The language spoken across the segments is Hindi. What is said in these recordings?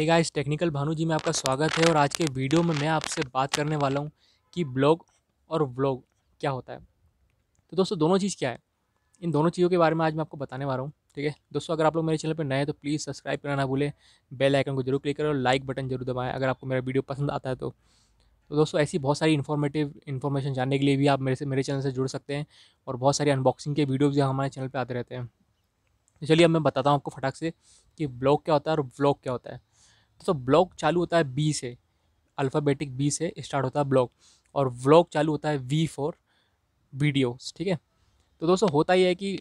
है गाइस टेक्निकल भानु जी में आपका स्वागत है और आज के वीडियो में मैं आपसे बात करने वाला हूँ कि ब्लॉग और व्लॉग क्या होता है तो दोस्तों दोनों चीज़ क्या है इन दोनों चीज़ों के बारे में आज मैं आपको बताने वाला हूँ ठीक है दोस्तों अगर आप लोग मेरे चैनल पर नए हैं तो प्लीज़ सब्सक्राइब करना ना भूलें बेल आइकन को जरूर क्लिक करें और लाइक बटन जरूर दबाएँ अगर आपको मेरा वीडियो पसंद आता है तो तो दोस्तों ऐसी बहुत सारी इन्फॉर्मेटिव इन्फॉर्मेशन जानने के लिए भी आप मेरे से मेरे चैनल से जुड़ सकते हैं और बहुत सारी अनबॉक्सिंग के वीडियोज़ भी हमारे चैनल पर आते रहते हैं तो चलिए अब मैं बताता हूँ आपको फटाक से कि ब्लॉग क्या होता है और व्लॉग क्या होता है तो ब्लॉक चालू होता है बी से अल्फ़ाबेटिक बी से स्टार्ट होता है ब्लॉक और ब्लॉक चालू होता है वी फॉर वीडियोस ठीक है तो दोस्तों होता ही है कि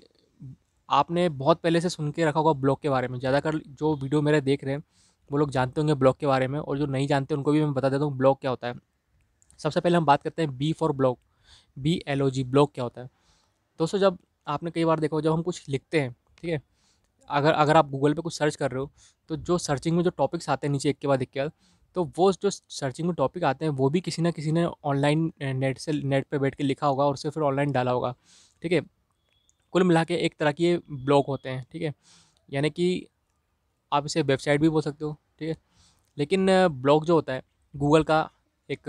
आपने बहुत पहले से सुन के रखा होगा ब्लॉग के बारे में ज़्यादातर जो वीडियो मेरे देख रहे हैं वो लोग जानते होंगे ब्लॉग के बारे में और जो नहीं जानते उनको भी मैं बता देता हूँ ब्लॉग क्या होता है सबसे पहले हम बात करते हैं B for blog B L O G blog क्या होता है दोस्तों जब आपने कई बार देखा हो जब हम कुछ लिखते हैं ठीक है अगर अगर आप गूगल पे कुछ सर्च कर रहे हो तो जो सर्चिंग में जो टॉपिक्स आते हैं नीचे एक के बाद एक के बाद तो वो जो सर्चिंग में टॉपिक आते हैं वो भी किसी ना किसी ने ऑनलाइन नेट से नेट पर बैठ के लिखा होगा और उसे फिर ऑनलाइन डाला होगा ठीक है कुल मिला के एक तरह के ब्लॉग होते हैं ठीक है यानी कि आप इसे वेबसाइट भी बोल सकते हो ठीक है लेकिन ब्लॉग जो होता है गूगल का एक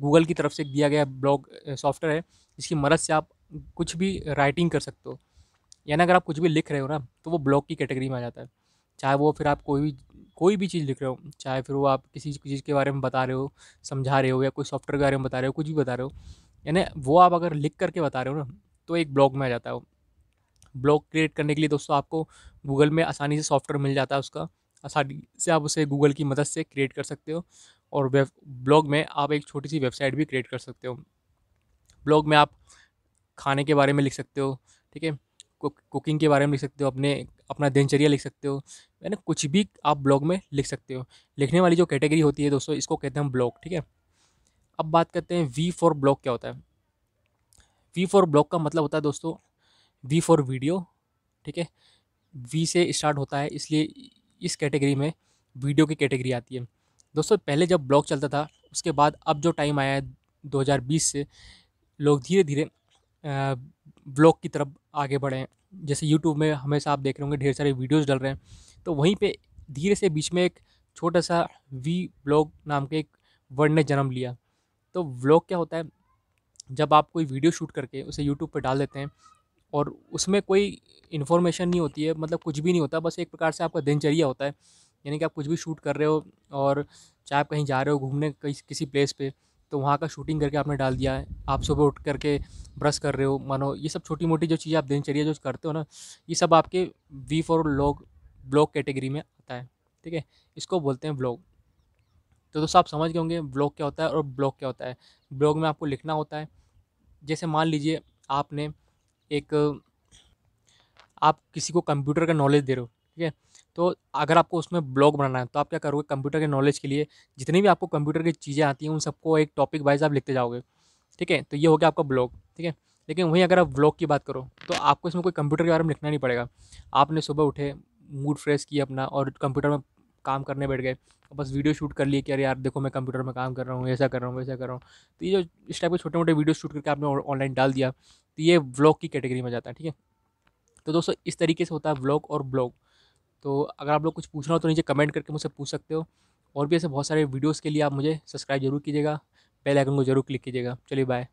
गूगल की तरफ से दिया गया ब्लॉग सॉफ्टवेयर है इसकी मदद से आप कुछ भी राइटिंग कर सकते हो यानी अगर आप कुछ भी लिख रहे हो ना तो वो ब्लॉग की कैटेगरी में आ जाता है चाहे वो फिर आप कोई भी कोई भी चीज़ लिख रहे हो चाहे फिर वो आप किसी चीज़ के बारे में बता रहे हो समझा रहे हो या कोई सॉफ्टवेयर के बारे में बता रहे हो कुछ भी बता रहे हो यानी वो आप अगर लिख करके बता रहे हो ना तो एक ब्लॉग में आ जाता है ब्लॉग क्रिएट करने के लिए दोस्तों आपको गूगल में आसानी से सॉफ्टवेयर मिल जाता है उसका आसानी से आप उसे गूगल की मदद से क्रिएट कर सकते हो और वेब ब्लॉग में आप एक छोटी सी वेबसाइट भी क्रिएट कर सकते हो ब्लॉग में आप खाने के बारे में लिख सकते हो ठीक है कुकिंग के बारे में लिख सकते हो अपने अपना दिनचर्या लिख सकते हो यानी कुछ भी आप ब्लॉग में लिख सकते हो लिखने वाली जो कैटेगरी होती है दोस्तों इसको कहते हैं ब्लॉग ठीक है अब बात करते हैं वी फॉर ब्लॉग क्या होता है वी फॉर ब्लॉग का मतलब होता है दोस्तों वी फॉर वीडियो ठीक है वी से स्टार्ट होता है इसलिए इस कैटेगरी में वीडियो की कैटेगरी आती है दोस्तों पहले जब ब्लॉग चलता था उसके बाद अब जो टाइम आया है 2020 से लोग धीरे धीरे ब्लॉग की तरफ आगे बढ़ें जैसे यूट्यूब में हमेशा आप देख रहे होंगे ढेर सारे वीडियोज़ डल रहे हैं तो वहीं पर धीरे से बीच में एक छोटा सा वी ब्लॉग नाम के एक वर्ड ने जन्म लिया तो व्लॉग क्या होता है जब आप कोई वीडियो शूट करके उसे यूट्यूब पर डाल देते हैं और उसमें कोई इन्फॉर्मेशन नहीं होती है मतलब कुछ भी नहीं होता बस एक प्रकार से आपका दिनचर्या होता है यानी कि आप कुछ भी शूट कर रहे हो और चाहे आप कहीं जा रहे हो घूमने किसी प्लेस पे तो वहाँ का शूटिंग करके आपने डाल दिया है आप सुबह उठ करके ब्रश कर रहे हो मानो ये सब छोटी मोटी जो चीज़ें आप दिनचर्या जो करते हो ना ये सब आपके V for log vlog category में आता है ठीक है इसको बोलते हैं ब्लॉग तो दोस्तों आप समझ गए होंगे ब्लॉग क्या होता है और ब्लॉग क्या होता है ब्लॉग में आपको लिखना होता है जैसे मान लीजिए आपने एक आप किसी को कंप्यूटर का नॉलेज दे रहे हो ठीक है तो अगर आपको उसमें ब्लॉग बनाना है तो आप क्या करोगे कंप्यूटर के नॉलेज के लिए जितनी भी आपको कंप्यूटर की चीज़ें आती हैं उन सबको एक टॉपिक वाइज आप लिखते जाओगे ठीक है तो ये हो गया आपका ब्लॉग ठीक है लेकिन वहीं अगर आप ब्लॉग की बात करो तो आपको इसमें कोई कंप्यूटर के बारे में लिखना नहीं पड़ेगा आपने सुबह उठे मूड फ्रेश किया अपना और कंप्यूटर में काम करने बैठ गए और बस वीडियो शूट कर लिए कि अरे यार देखो मैं कंप्यूटर में काम कर रहा हूँ ऐसा कर रहा हूँ वैसा कर रहा हूँ तो ये जो इस टाइप के छोटे मोटे वीडियो शूट करके आपने ऑनलाइन डाल दिया तो ये व्लॉग की कैटेगरी में जाता है ठीक है तो दोस्तों इस तरीके से होता है व्लॉग और ब्लॉग तो अगर आप लोग कुछ पूछना हो तो नीचे कमेंट करके मुझसे पूछ सकते हो और भी ऐसे बहुत सारे वीडियोज़ के लिए आप मुझे सब्सक्राइब जरूर कीजिएगा बेल आइकन को जरूर क्लिक कीजिएगा चलिए बाय